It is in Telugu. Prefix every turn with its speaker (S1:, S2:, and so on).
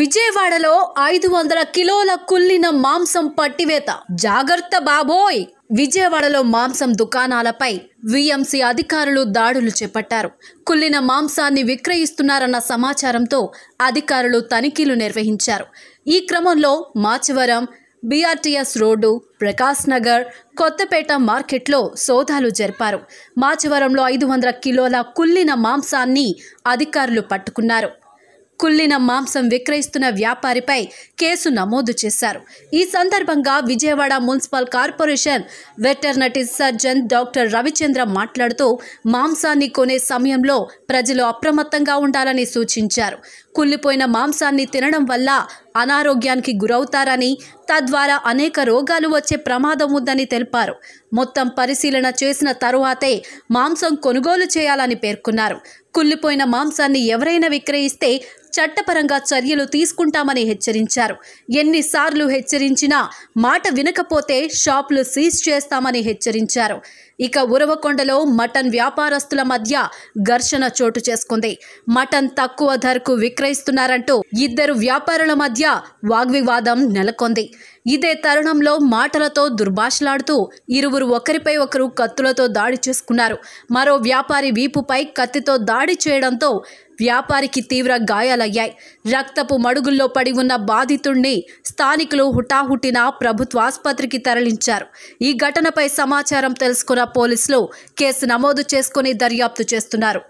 S1: విజయవాడలో ఐదు వందల కిలోల కుల్లిన మాంసం పట్టివేత జాగ్రత్త బాబోయ్ విజయవాడలో మాంసం దుకాణాలపై విఎంసి అధికారులు దాడులు చేపట్టారు కుల్లిన మాంసాన్ని విక్రయిస్తున్నారన్న సమాచారంతో అధికారులు తనిఖీలు నిర్వహించారు ఈ క్రమంలో మాచవరం బీఆర్టీఎస్ రోడ్డు ప్రకాష్ నగర్ కొత్తపేట మార్కెట్లో సోదాలు జరిపారు మాచవరంలో ఐదు వందల కిలోల కుల్లిన మాంసాన్ని అధికారులు పట్టుకున్నారు కుళ్ళిన మాంసం విక్రయిస్తున్న వ్యాపారిపై కేసు నమోదు చేశారు ఈ సందర్భంగా Vijayawada municipal corporation veterinary surgeon doctor Ravichandra మాట్లాడుతూ మాంసాన్ని కొనే సమయంలో ప్రజలు అప్రమత్తంగా ఉండాలని సూచించారు కుళ్ళిపోయిన మాంసాన్ని తినడం వల్ల అనారోగ్యానికి గురవుతారని తద్వారా అనేక రోగాలు వచ్చే ప్రమాదం ఉందని తెలిపారు మొత్తం పరిశీలన చేసిన తరువాతే మాంసం కొనుగోలు చేయాలని పేర్కొన్నారు కుళ్ళిపోయిన మాంసాన్ని ఎవరైనా విక్రయిస్తే చట్టపరంగా చర్యలు తీసుకుంటామని హెచ్చరించారు ఎన్నిసార్లు హెచ్చరించినా మాట వినకపోతే షాపులు సీజ్ చేస్తామని హెచ్చరించారు ఇక ఉరవకొండలో మటన్ వ్యాపారస్తుల మధ్య ఘర్షణ చోటు చేసుకుంది మటన్ తక్కువ ధరకు విక్రయిస్తున్నారంటూ ఇద్దరు వ్యాపారుల మధ్య మధ్య వాగ్వివాదం నెలకొంది ఇదే తరుణంలో మాటలతో దుర్భాషలాడుతూ ఇరువురు ఒకరిపై ఒకరు కత్తులతో దాడి చేసుకున్నారు మరో వ్యాపారి వీపుపై కత్తితో దాడి చేయడంతో వ్యాపారికి తీవ్ర గాయాలయ్యాయి రక్తపు మడుగుల్లో పడి ఉన్న బాధితుణ్ణి స్థానికులు హుటాహుటిన ప్రభుత్వ ఆసుపత్రికి తరలించారు ఈ ఘటనపై సమాచారం తెలుసుకున్న పోలీసులు కేసు నమోదు చేసుకుని దర్యాప్తు చేస్తున్నారు